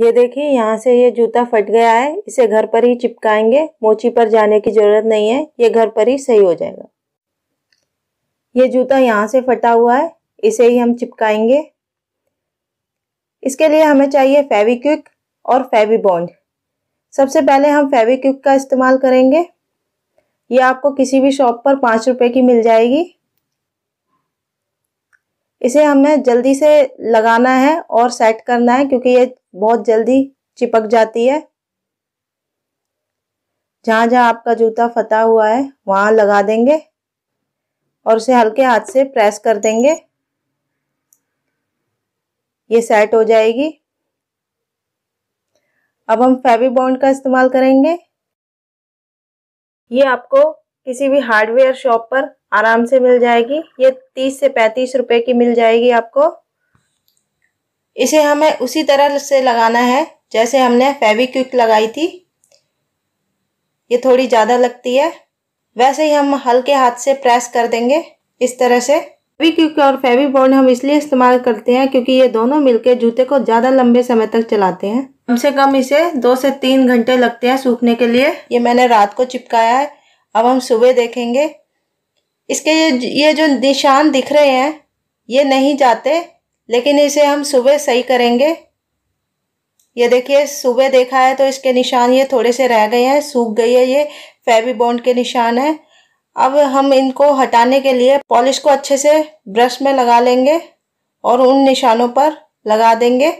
ये देखिए यहाँ से ये जूता फट गया है इसे घर पर ही चिपकाएंगे मोची पर जाने की ज़रूरत नहीं है ये घर पर ही सही हो जाएगा ये जूता यहाँ से फटा हुआ है इसे ही हम चिपकाएंगे इसके लिए हमें चाहिए फेविक्विक और फेवी बॉन्ड सबसे पहले हम फेविक्विक का इस्तेमाल करेंगे ये आपको किसी भी शॉप पर पाँच रुपये की मिल जाएगी इसे हमें जल्दी से लगाना है और सेट करना है क्योंकि ये बहुत जल्दी चिपक जाती है जहाँ जहाँ आपका जूता फटा हुआ है वहाँ लगा देंगे और उसे हल्के हाथ से प्रेस कर देंगे ये सेट हो जाएगी अब हम फेवी बॉन्ड का इस्तेमाल करेंगे ये आपको किसी भी हार्डवेयर शॉप पर आराम से मिल जाएगी ये तीस से पैंतीस रुपए की मिल जाएगी आपको इसे हमें उसी तरह से लगाना है जैसे हमने फेविक्विक लगाई थी ये थोड़ी ज़्यादा लगती है वैसे ही हम हल्के हाथ से प्रेस कर देंगे इस तरह से फेविक्विक और फेवी बोर्ड हम इसलिए इस्तेमाल करते हैं क्योंकि ये दोनों मिलके जूते को ज़्यादा लंबे समय तक चलाते हैं कम से कम इसे दो से तीन घंटे लगते हैं सूखने के लिए ये मैंने रात को चिपकाया है अब हम सुबह देखेंगे इसके ये ये जो निशान दिख रहे हैं ये नहीं जाते लेकिन इसे हम सुबह सही करेंगे ये देखिए सुबह देखा है तो इसके निशान ये थोड़े से रह गए हैं सूख गई है ये फेवी बॉन्ड के निशान है अब हम इनको हटाने के लिए पॉलिश को अच्छे से ब्रश में लगा लेंगे और उन निशानों पर लगा देंगे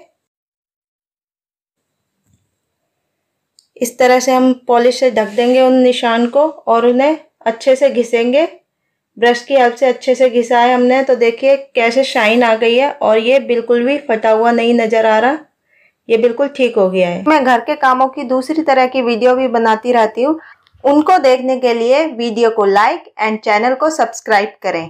इस तरह से हम पॉलिश से ढक देंगे उन निशान को और उन्हें अच्छे से घिसेंगे ब्रश की हेल्प से अच्छे से घिसा है हमने तो देखिए कैसे शाइन आ गई है और ये बिल्कुल भी फटा हुआ नहीं नज़र आ रहा ये बिल्कुल ठीक हो गया है मैं घर के कामों की दूसरी तरह की वीडियो भी बनाती रहती हूँ उनको देखने के लिए वीडियो को लाइक एंड चैनल को सब्सक्राइब करें